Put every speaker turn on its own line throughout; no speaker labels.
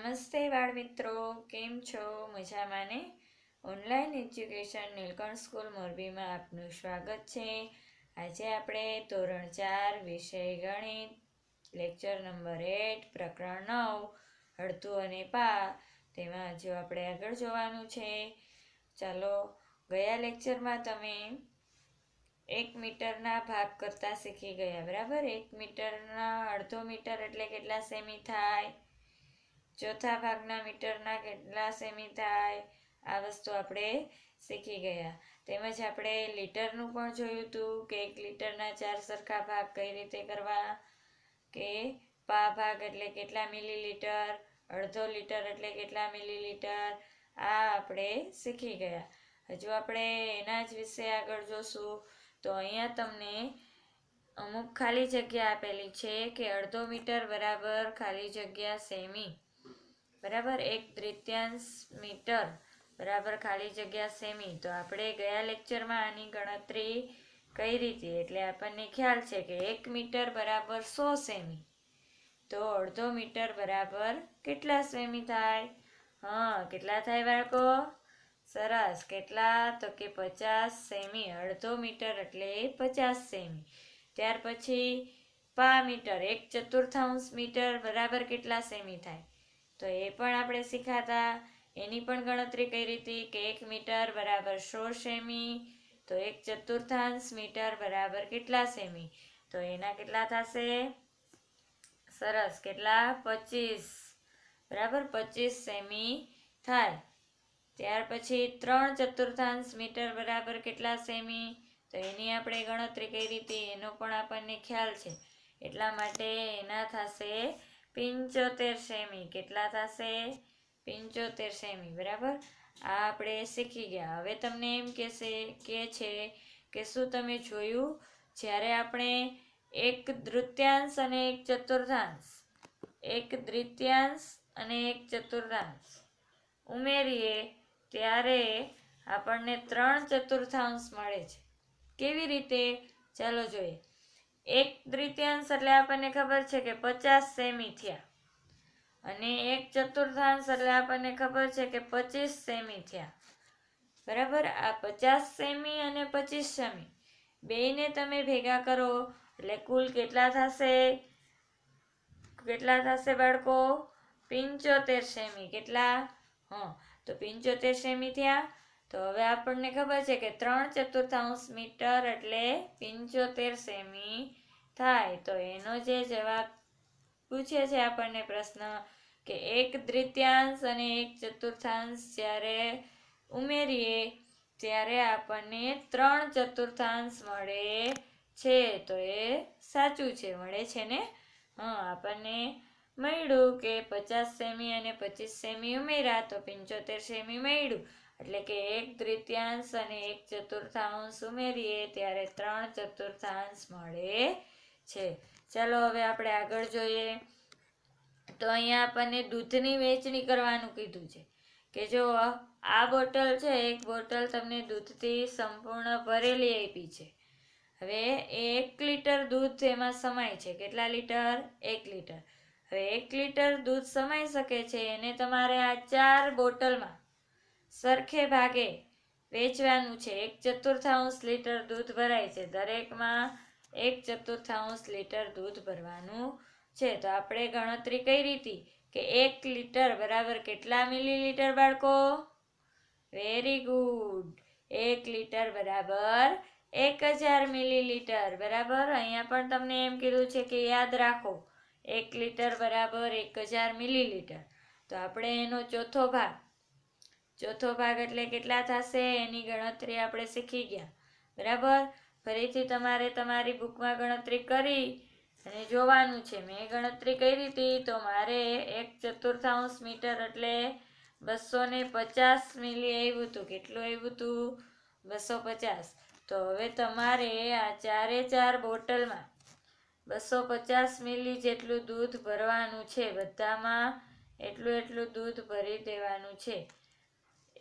નમસ્તે બાળ મિત્રો કેમ છો મજામાં ને ઓનલાઈન એજ્યુકેશન નીલકંઠ સ્કૂલ મોરબીમાં આપનું સ્વાગત છે આજે આપણે ધોરણ ચાર વિષય ગણિત લેક્ચર નંબર એટ પ્રકરણ નવ હળતું અને પા તેમાં હજુ આપણે આગળ જોવાનું છે ચાલો ગયા લેક્ચરમાં તમે એક મીટરના ભાગ કરતાં શીખી ગયા બરાબર એક મીટરના અડધો મીટર એટલે કેટલા સેમી થાય ચોથા ભાગના મીટરના કેટલા સેમી થાય આ વસ્તુ આપણે શીખી ગયા તેમજ આપણે લીટરનું પણ જોયું હતું કે એક લીટરના ચાર સરખા ભાગ કઈ રીતે કરવા કે પા ભાગ એટલે કેટલા મિલીલીટર અડધો લીટર એટલે કેટલા મિલીલીટર આ આપણે શીખી ગયા હજુ આપણે એના જ વિશે આગળ જોશું તો અહીંયા તમને અમુક ખાલી જગ્યા આપેલી છે કે અડધો મીટર બરાબર ખાલી જગ્યા સેમી બરાબર એક તૃતીયાંશ મીટર બરાબર ખાલી જગ્યા સેમી તો આપણે ગયા લેક્ચરમાં આની ગણતરી કઈ રીતે એટલે આપણને ખ્યાલ છે કે એક મીટર બરાબર સો સેમી તો અડધો મીટર બરાબર કેટલા સેમી થાય હા કેટલા થાય બાળકો સરસ કેટલા તો કે પચાસ સેમી અડધો મીટર એટલે પચાસ સેમી ત્યાર પછી પા મીટર એક ચતુર્થાંશ મીટર બરાબર કેટલા સેમી થાય તો એ પણ આપણે શીખાતા એની પણ ગણતરી કરી હતી કે એક મીટર બરાબર સો સેમી તો એક ચતુર્થાંશ મીટર બરાબર કેટલા સેમી તો એના કેટલા થશે સરસ કેટલા પચીસ બરાબર પચીસ સેમી થાય ત્યાર પછી ત્રણ ચતુર્થાંશ મીટર બરાબર કેટલા સેમી તો એની આપણે ગણતરી કરી હતી એનો પણ આપણને ખ્યાલ છે એટલા માટે એના થશે પંચોતેર સેમી કેટલા થશે પંચોતેર સેમી બરાબર આ આપણે શીખી ગયા હવે તમને એમ કહેશે કે છે કે શું તમે જોયું જ્યારે આપણે એક તૃતીયાંશ અને એક ચતુર્થાંશ એક દ્વિતીયાંશ અને એક ચતુર્થાંશ ઉમેરીએ ત્યારે આપણને ત્રણ ચતુર્થાંશ મળે છે કેવી રીતે ચાલો જોઈએ એક તૃતીયાંશ એટલે આપણને ખબર છે કે પચાસ સેમી થયા અને એક ચતુર્થાંશ એટલે આપણને ખબર છે કે પચીસ સેમી થયા બરાબર આ પચાસ સેમી અને પચીસ સેમી બેયને તમે ભેગા કરો એટલે કુલ કેટલા થશે કેટલા થશે બાળકો પંચોતેર સેમી કેટલા હા તો પંચોતેર સેમી થયા તો હવે આપણને ખબર છે કે ત્રણ ચતુર્થાંશ મીટર એટલે પંચોતેર સેમી થાય તો એનો જે જવાબ પૂછે છે આપણને પ્રશ્ન કે એક દ્વિત્યાંશ અને એક ચતુર્થાંશ જ્યારે ઉમેરીએ ત્યારે આપણને ત્રણ ચતુર્થાંશ મળે છે તો એ સાચું છે મળે છે ને હા આપણને મળ્યું કે પચાસ સેમી અને પચીસ સેમી ઉમેરા તો પંચોતેર સેમી મળ્યું એટલે કે એક તૃતીયાંશ અને એક ચતુર્થાંશ ઉમેરીએ ત્યારે ત્રણ ચતુર્થાંશ મળે છે ચાલો હવે આપણે આગળ જોઈએ તો અહીંયા આપણને દૂધની વેચણી કરવાનું કીધું છે કે જો આ બોટલ છે એક બોટલ તમને દૂધથી સંપૂર્ણ ભરેલી આપી છે હવે એક લીટર દૂધ એમાં સમાય છે કેટલા લીટર એક લીટર હવે એક લીટર દૂધ સમાઈ શકે છે એને તમારે આ ચાર બોટલમાં સરખે ભાગે વેચવાનું છે એક ચતુર્થાંશ લીટર દૂધ ભરાય છે દરેકમાં એક ચતુર્થાંશ લીટર દૂધ ભરવાનું છે તો આપણે ગણતરી કઈ રીતે કે એક લીટર બરાબર કેટલા મિલીલીટર બાળકો વેરી ગુડ એક લીટર બરાબર એક હજાર મિલીલીટર બરાબર અહીંયા પણ તમને એમ કીધું છે કે યાદ રાખો એક લીટર બરાબર એક હજાર મિલીલીટર તો આપણે એનો ચોથો ભાગ ચોથો ભાગ એટલે કેટલા થશે એની ગણતરી આપણે શીખી ગયા બરાબર ફરીથી તમારે તમારી બુકમાં ગણતરી કરી અને જોવાનું છે મેં ગણતરી કરી હતી તો મારે એક ચતુર્થાંશ મીટર એટલે બસો ને પચાસ મિલી આવ્યું હતું કેટલું આવ્યું હતું બસો પચાસ તો હવે તમારે આ ચારે ચાર બોટલમાં બસો પચાસ મિલી જેટલું દૂધ ભરવાનું છે બધામાં એટલું એટલું દૂધ ભરી દેવાનું છે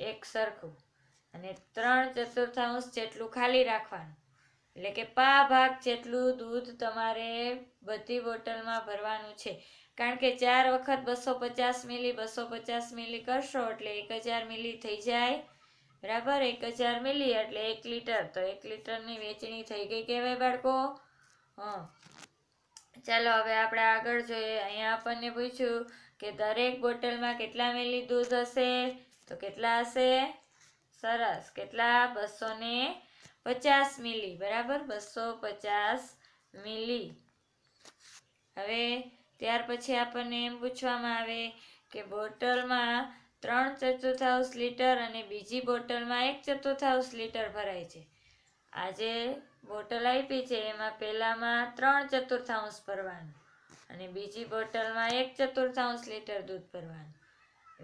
એક સરખું અને ત્રણ ચતુર્થાંશ જેટલું ખાલી રાખવાનું એટલે કે પા ભાગ જેટલું દૂધ તમારે બધી બોટલમાં ભરવાનું છે કારણ કે ચાર વખત બસો પચાસ મિલી બસો પચાસ મિલી કરશો એટલે એક હજાર મિલી થઈ જાય બરાબર એક હજાર મિલી એટલે એક લીટર તો એક લીટરની વેચણી થઈ ગઈ કહેવાય બાળકો હા ચાલો હવે આપણે આગળ જોઈએ અહીંયા આપણને પૂછ્યું કે દરેક બોટલમાં કેટલા મિલી દૂધ હશે તો કેટલા હશે સરસ કેટલા બસો ને પચાસ મિલી બરાબર બસો પચાસ મિલી હવે ત્યાર પછી આપણને એમ પૂછવામાં આવે કે બોટલમાં ત્રણ ચતુર્થાંશ લીટર અને બીજી બોટલમાં એક ચતુર્થાંશ લીટર ભરાય છે આજે બોટલ આપી છે એમાં પહેલામાં ત્રણ ચતુર્થાંશ ભરવાનું અને બીજી બોટલમાં એક ચતુર્થાંશ લીટર દૂધ ભરવાનું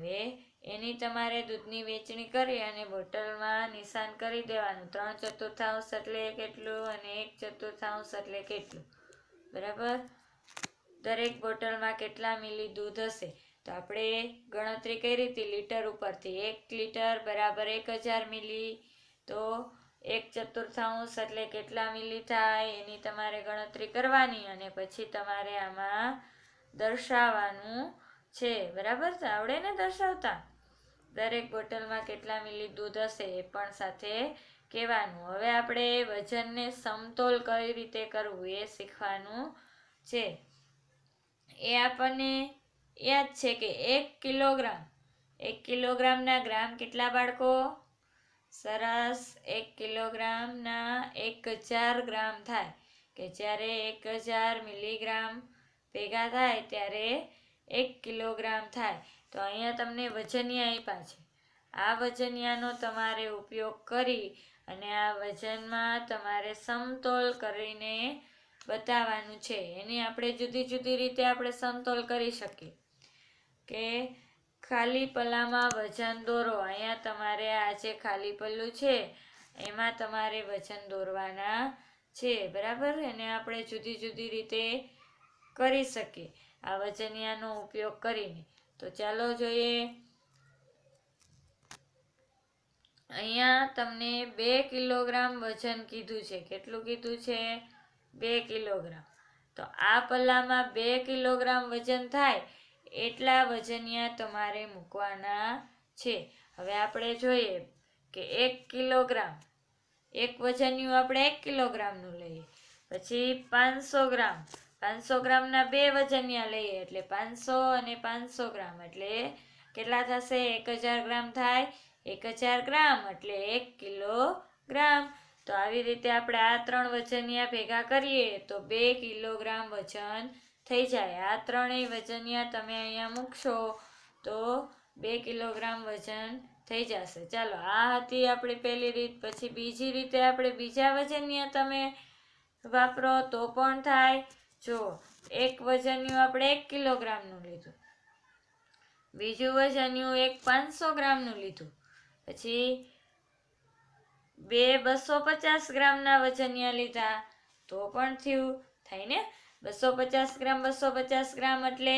હવે એની તમારે દૂધની વેચણી કરી અને બોટલમાં નિશાન કરી દેવાનું ત્રણ ચતુર્થાંશ એટલે કેટલું અને એક ચતુર્થાંશ એટલે કેટલું બરાબર દરેક બોટલમાં કેટલા મિલી દૂધ હશે તો આપણે ગણતરી કરી હતી લીટર ઉપરથી એક લીટર બરાબર એક હજાર મિલી તો એક ચતુર્થાંશ એટલે કેટલા મિલી થાય એની તમારે ગણતરી કરવાની અને પછી તમારે આમાં દર્શાવવાનું છે બરાબર આવડે ને દર્શાવતા દરેક બોટલમાં કેટલા મિલી દૂધ હશે એ પણ સાથે કહેવાનું હવે આપણે વજનને સમતોલ કઈ રીતે કરવું એ શીખવાનું છે એ આપણને યાદ છે કે એક કિલોગ્રામ એક કિલોગ્રામના ગ્રામ કેટલા બાળકો સરસ એક કિલોગ્રામના એક હજાર ગ્રામ થાય કે જ્યારે એક હજાર મિલીગ્રામ ભેગા થાય ત્યારે એક કિલોગ્રામ થાય તો અહીંયા તમને વજનિયા આપ્યા છે આ વજનિયાનો તમારે ઉપયોગ કરી અને આ વજનમાં તમારે સમતોલ કરીને બતાવવાનું છે એની આપણે જુદી જુદી રીતે આપણે સમતોલ કરી શકીએ કે ખાલી પલામાં વજન દોરો અહીંયા તમારે આ જે ખાલી પલ્લું છે એમાં તમારે વજન દોરવાના છે બરાબર એને આપણે જુદી જુદી રીતે કરી શકીએ આ વજનિયાનો ઉપયોગ કરીને તો ચાલો જોઈએ અહીંયા તમને બે કિલોગ્રામ વજન કીધું છે કેટલું કીધું છે બે કિલોગ્રામ તો આ પલ્લામાં બે કિલોગ્રામ વજન થાય એટલા વજનિયા તમારે મૂકવાના છે હવે આપણે જોઈએ કે એક કિલોગ્રામ એક વજનિયું આપણે એક કિલોગ્રામનું લઈએ પછી પાંચસો ગ્રામ પાંચસો ગ્રામના બે વજનિયા લઈએ એટલે પાંચસો અને પાંચસો ગ્રામ એટલે કેટલા થશે એક હજાર ગ્રામ થાય એક હજાર ગ્રામ એટલે એક કિલો ગ્રામ તો આવી રીતે આપણે આ ત્રણ વજનિયા ભેગા કરીએ તો બે કિલોગ્રામ વજન થઈ જાય આ ત્રણેય વજનિયા તમે અહીંયા મૂકશો તો બે કિલોગ્રામ વજન થઈ જશે ચાલો આ હતી આપણી પહેલી રીત પછી બીજી રીતે આપણે બીજા વજનિયા તમે વાપરો તો પણ થાય જો એક વજનનું આપણે એક કિલોગ્રામનું લીધું બીજું વજનનું એક પાંચસો ગ્રામનું લીધું પછી બે બસો પચાસ ગ્રામના વજનિયા લીધા તો પણ થયું થાય ને બસો પચાસ ગ્રામ બસો પચાસ ગ્રામ એટલે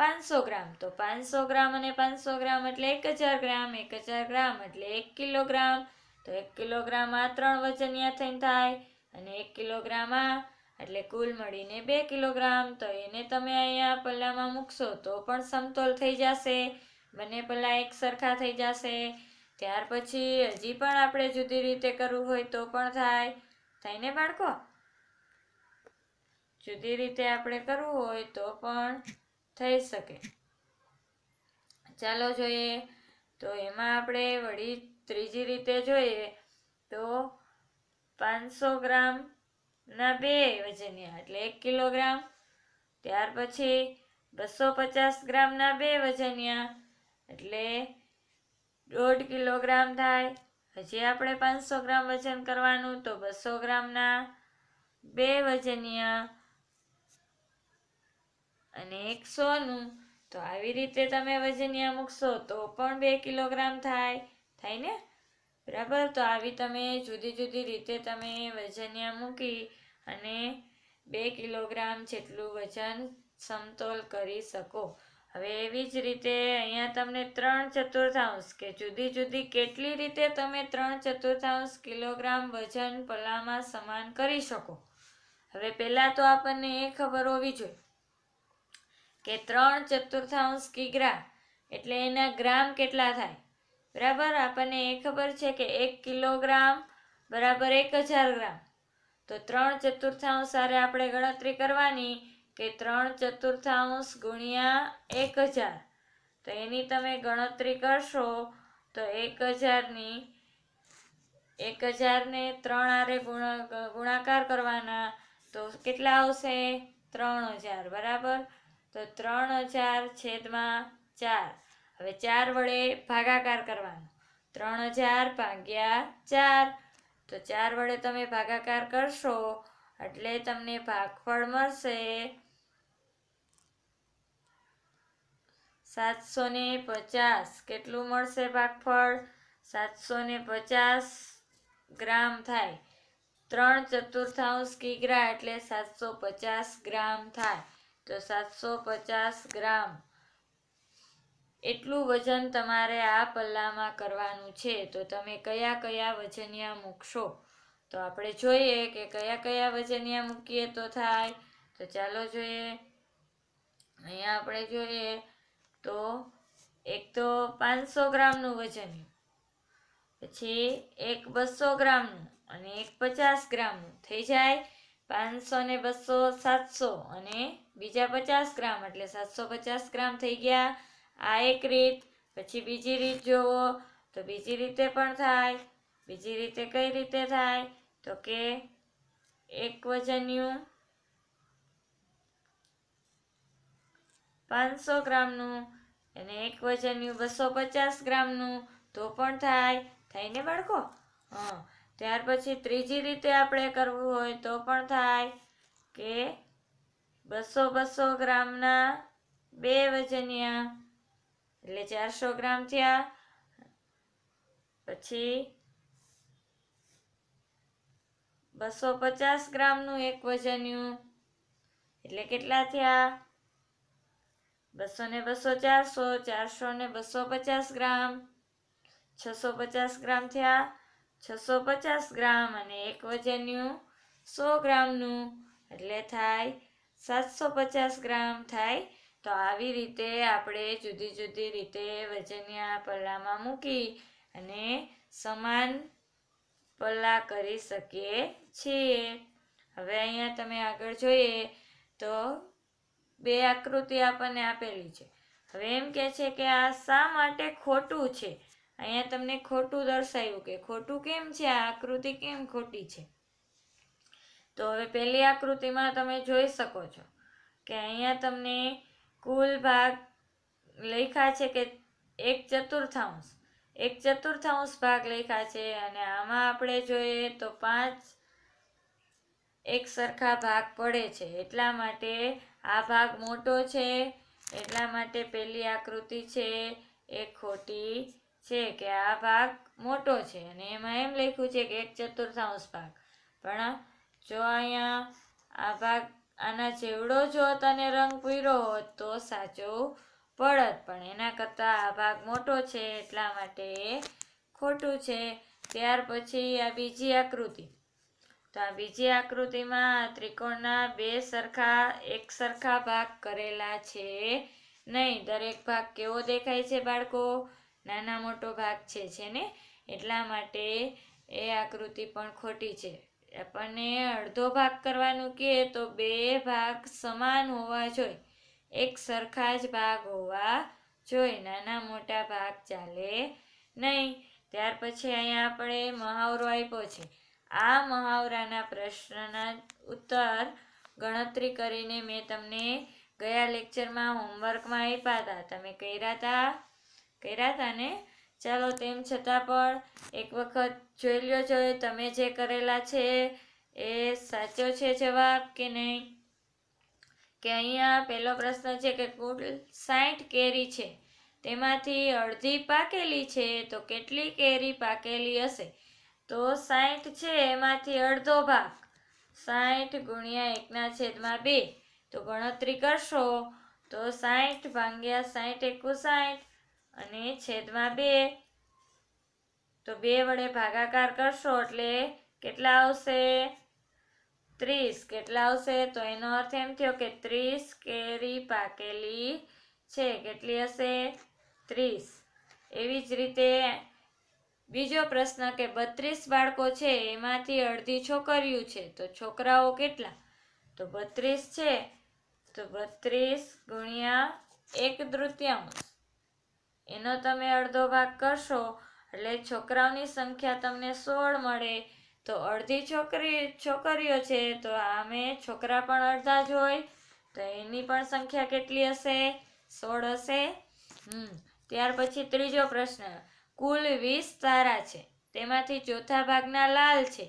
પાંચસો ગ્રામ તો પાંચસો ગ્રામ અને પાંચસો ગ્રામ એટલે એક હજાર ગ્રામ એક હજાર ગ્રામ એટલે એક કિલોગ્રામ તો એક કિલોગ્રામ આ ત્રણ વજનિયા થઈને થાય અને એક કિલોગ્રામ આ એટલે કુલ મળીને બે કિલોગ્રામ તો એને તમે અહીંયા પલ્લામાં મૂકશો તો પણ સમતોલ થઈ જશે બંને પલ્લા એક સરખા થઈ જશે ત્યાર પછી હજી પણ આપણે જુદી રીતે કરવું હોય તો પણ થાય થાય ને બાળકો જુદી રીતે આપણે કરવું હોય તો પણ થઈ શકે ચાલો જોઈએ તો એમાં આપણે વળી ત્રીજી રીતે જોઈએ તો પાંચસો ગ્રામ ના બે વજનિયા એટલે એક કિલોગ્રામ ત્યાર પછી બસો પચાસ ગ્રામના બે વજનિયા એટલે દોઢ કિલોગ્રામ થાય હજી આપણે પાંચસો ગ્રામ વજન કરવાનું તો બસો ગ્રામના બે વજનિયા અને એક સોનું તો આવી રીતે તમે વજનિયા મૂકશો તો પણ બે કિલોગ્રામ થાય થાય ને બરાબર તો આવી તમે જુદી જુદી રીતે તમે વજનિયા મૂકી અને બે કિલોગ્રામ જેટલું વજન સમતોલ કરી શકો હવે એવી જ રીતે અહીંયા તમને ત્રણ ચતુર્થાંશ કે જુદી જુદી કેટલી રીતે તમે ત્રણ ચતુર્થાંશ કિલોગ્રામ વજન પલામાં સમાન કરી શકો હવે પહેલાં તો આપણને એ ખબર હોવી જોઈએ કે ત્રણ ચતુર્થાંશ કિગ્રા એટલે એના ગ્રામ કેટલા થાય બરાબર આપણને એ ખબર છે કે એક કિલોગ્રામ બરાબર એક હજાર ગ્રામ તો ત્રણ ચતુર્થાંશારે આપણે ગણતરી કરવાની કે ત્રણ ચતુર્થાંશ ગુણ્યા એક હજાર તો એની તમે ગણતરી કરશો તો એક હજારની એક હજારને ત્રણ આરે ગુણાકાર કરવાના તો કેટલા આવશે ત્રણ હજાર બરાબર તો ત્રણ હજાર છેદમાં ચાર હવે ચાર વડે ભાગાકાર કરવાનો ત્રણ હજાર ભાગ્યા ચાર તો ચાર વડે તમે ભાગાકાર કરશો એટલે તમને ભાગફળ મળશે સાતસો ને પચાસ કેટલું મળશે ભાગફળ સાતસો ને પચાસ ગ્રામ થાય ત્રણ ચતુર્થાંશ કિગ્રા એટલે સાતસો પચાસ ગ્રામ થાય તો સાતસો પચાસ ગ્રામ એટલું વજન તમારે આ પલ્લામાં કરવાનું છે તો તમે કયા કયા વજનિયા મૂકશો તો આપણે જોઈએ કે કયા કયા વજનિયા મૂકીએ તો થાય તો ચાલો જોઈએ અહીંયા આપણે જોઈએ તો એક તો પાંચસો ગ્રામનું વજનિયું પછી એક બસો ગ્રામનું અને એક પચાસ ગ્રામનું થઈ જાય પાંચસો ને બસો સાતસો અને બીજા પચાસ ગ્રામ એટલે સાતસો પચાસ ગ્રામ થઈ ગયા આ એક રીત પછી બીજી રીત જુઓ તો બીજી રીતે પણ થાય બીજી રીતે કઈ રીતે થાય તો કે એક એકવચન્યું પાંચસો ગ્રામનું અને એક એકવચન્યું બસો પચાસ ગ્રામનું તો પણ થાય થાય ને બાળકો હં ત્યાર પછી ત્રીજી રીતે આપણે કરવું હોય તો પણ થાય કે બસો બસો ગ્રામના બે વજનિયા એટલે ચારસો ગ્રામ થયા પછી બસો પચાસ ગ્રામનું એક વજન્યું એટલે કેટલા થયા બસો ને બસો ચારસો ચારસો ને બસો પચાસ ગ્રામ છસો પચાસ ગ્રામ થયા છસો પચાસ ગ્રામ અને એક વજન્યું સો ગ્રામનું એટલે થાય સાતસો પચાસ ગ્રામ થાય તો આવી રીતે આપણે જુદી જુદી રીતે વજનિયા પલ્લામાં મૂકી અને સમાન પલ્લા કરી શકીએ છીએ હવે અહીંયા તમે આગળ જોઈએ તો બે આકૃતિ આપણને આપેલી છે હવે એમ કે છે કે આ શા માટે ખોટું છે અહીંયા તમને ખોટું દર્શાવ્યું કે ખોટું કેમ છે આ આકૃતિ કેમ ખોટી છે તો હવે પહેલી આકૃતિમાં તમે જોઈ શકો છો કે અહીંયા તમને કુલ ભાગ લખ્યા છે કે એક ચતુર્થાંશ એક ચતુર્થાંશ ભાગ લખ્યા છે અને આમાં આપણે જોઈએ તો પાંચ એક સરખા ભાગ પડે છે એટલા માટે આ ભાગ મોટો છે એટલા માટે પહેલી આકૃતિ છે એ ખોટી છે કે આ ભાગ મોટો છે અને એમાં એમ લખ્યું છે કે એક ચતુર્થાંશ ભાગ પણ જો અહીંયા આ ભાગ આના જેવડો જો તને રંગ પીરો હોત તો સાચો પડત પણ એના કરતાં આ ભાગ મોટો છે એટલા માટે ખોટું છે ત્યાર પછી આ બીજી આકૃતિ તો આ બીજી આકૃતિમાં ત્રિકોણના બે સરખા એક સરખા ભાગ કરેલા છે નહીં દરેક ભાગ કેવો દેખાય છે બાળકો નાના મોટો ભાગ છે છે ને એટલા માટે એ આકૃતિ પણ ખોટી છે આપણને અડધો ભાગ કરવાનું કે તો બે ભાગ સમાન હોવા જોઈએ એક સરખા જ ભાગ હોવા જોઈએ નાના મોટા ભાગ ચાલે નહીં ત્યાર પછી અહીંયા આપણે મહાવરો આપ્યો છે આ મહાવરાના પ્રશ્નના ઉત્તર ગણતરી કરીને મેં તમને ગયા લેક્ચરમાં હોમવર્કમાં આપ્યા હતા તમે કર્યા હતા કર્યા હતા ને ચાલો તેમ છતાં પણ એક વખત જોઈ લ્યો છો તમે જે કરેલા છે એ સાચો છે જવાબ કે નહીં કે અહીંયા પહેલો પ્રશ્ન છે કે કુલ સાઠ કેરી છે તેમાંથી અડધી પાકેલી છે તો કેટલી કેરી પાકેલી હશે તો સાઠ છે એમાંથી અડધો ભાગ સાઠ ગુણ્યા એકના છેદમાં બે તો ગણતરી કરશો તો સાઠ ભાંગ્યા સાઠ એકુ સાઠ અને છેદમાં બે તો બે વડે ભાગાકાર કરશો એટલે કેટલા આવશે ત્રીસ કેટલા આવશે તો એનો અર્થ એમ થયો કે ત્રીસ કેરી પાકેલી છે કેટલી હશે ત્રીસ એવી જ રીતે બીજો પ્રશ્ન કે બત્રીસ બાળકો છે એમાંથી અડધી છોકરીઓ છે તો છોકરાઓ કેટલા તો બત્રીસ છે તો બત્રીસ ગુણ્યા એક તૃતીયાંશ એનો તમે અડધો ભાગ કરશો એટલે છોકરાઓની સંખ્યા તમને સોળ મળે તો અડધી છોકરી છોકરીઓ છે તો આમે છોકરા પણ અડધા જ હોય તો એની પણ સંખ્યા કેટલી હશે સોળ હશે હમ ત્યાર પછી ત્રીજો પ્રશ્ન કુલ વીસ તારા છે તેમાંથી ચોથા ભાગના લાલ છે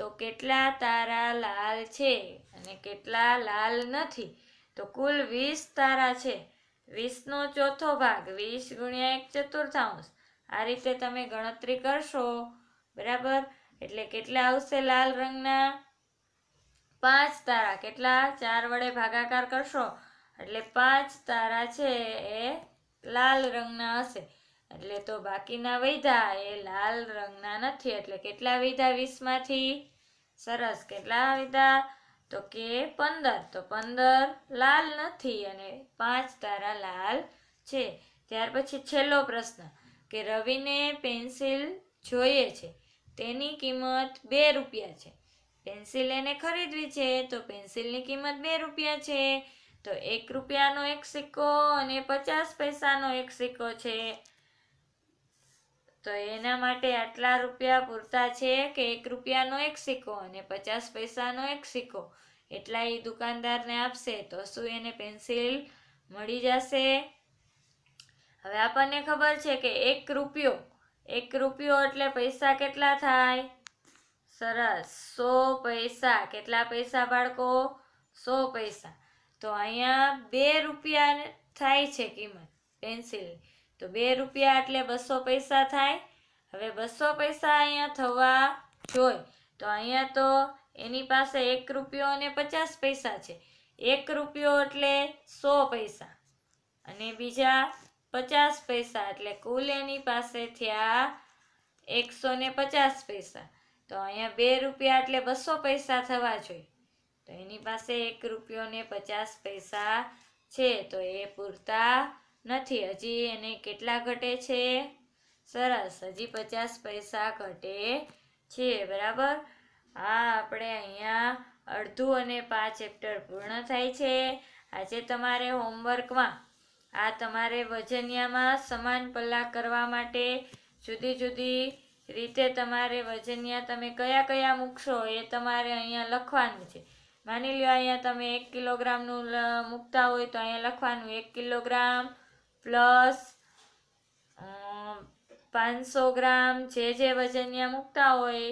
તો કેટલા તારા લાલ છે અને કેટલા લાલ નથી તો કુલ વીસ તારા છે વીસનો ચોથો ભાગ વીસ ગુણ્યા એક ચતુર્થાંશ આ રીતે તમે ગણતરી કરશો બરાબર એટલે કેટલા આવશે લાલ રંગના પાંચ તારા કેટલા ચાર વડે ભાગાકાર કરશો એટલે પાંચ તારા છે એ લાલ રંગના હશે એટલે તો બાકીના વૈધા એ લાલ રંગના નથી એટલે કેટલા વૈધા વીસમાંથી સરસ કેટલા વૈધા તો કે પંદર તો પંદર લાલ નથી અને પાંચ તારા લાલ છે ત્યાર પછી છેલ્લો પ્રશ્ન કે રવિને પેન્સિલ જોઈએ છે તેની કિંમત બે રૂપિયા છે પેન્સિલ એને ખરીદવી છે તો પેન્સિલની કિંમત બે રૂપિયા છે તો એક રૂપિયાનો એક સિક્કો અને પચાસ પૈસાનો એક સિક્કો છે તો એના માટે આટલા રૂપિયા પૂરતા છે કે એક રૂપિયાનો એક સિક્કો અને પચાસ પૈસાનો એક સિક્કો એટલા એ દુકાનદારને આપશે તો શું એને પેન્સિલ મળી જશે હવે આપણને ખબર છે કે એક રૂપિયો એક રૂપિયો એટલે પૈસા કેટલા થાય સરસ સો પૈસા કેટલા પૈસા બાળકો સો પૈસા તો અહીંયા બે રૂપિયા થાય છે કિંમત પેન્સિલની તો બે રૂપિયા એટલે બસો પૈસા થાય હવે બસો પૈસા અહીંયા થવા જોઈ તો અહીંયા તો એની પાસે એક રૂપિયો અને પચાસ પૈસા છે એક રૂપિયો એટલે સો પૈસા અને બીજા પચાસ પૈસા એટલે કુલ એની પાસે થયા એકસો ને પચાસ પૈસા તો અહીંયા બે રૂપિયા એટલે બસો પૈસા થવા જોઈએ તો એની પાસે એક રૂપિયો ને પચાસ પૈસા છે તો એ પૂરતા નથી હજી એને કેટલા ઘટે છે સરસ હજી પચાસ પૈસા ઘટે છે બરાબર હા આપણે અહીંયા અડધું અને પાંચ ચેપ્ટર પૂર્ણ થાય છે આજે તમારે હોમવર્કમાં આ તમારે વજનિયામાં સમાન પલ્લા કરવા માટે જુદી જુદી રીતે તમારે વજનિયા તમે કયા કયા મૂકશો એ તમારે અહીંયા લખવાનું છે માની લો અહીંયા તમે એક કિલોગ્રામનું મૂકતા હોય તો અહીંયા લખવાનું એક કિલોગ્રામ પ્લસ પાંચસો ગ્રામ જે જે વજનિયા મૂકતા હોય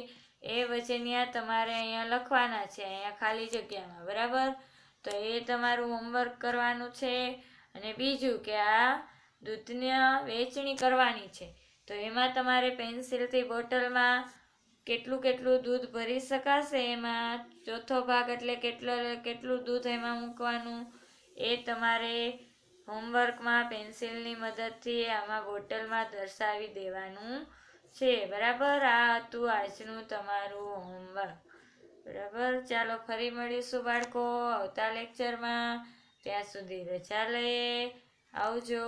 એ વજનિયા તમારે અહીંયા લખવાના છે અહીંયા ખાલી જગ્યામાં બરાબર તો એ તમારું હોમવર્ક કરવાનું છે અને બીજું કે આ દૂધની વેચણી કરવાની છે તો એમાં તમારે પેન્સિલથી બોટલમાં કેટલું કેટલું દૂધ ભરી શકાશે એમાં ચોથો ભાગ એટલે કેટલો કેટલું દૂધ એમાં મૂકવાનું એ તમારે હોમવર્કમાં પેન્સિલની મદદથી આમાં બોટલમાં દર્શાવી દેવાનું છે બરાબર આ હતું આજનું તમારું હોમવર્ક બરાબર ચાલો ફરી મળીશું બાળકો આવતા લેક્ચરમાં ત્યાં સુધી રજા લઈએ આવજો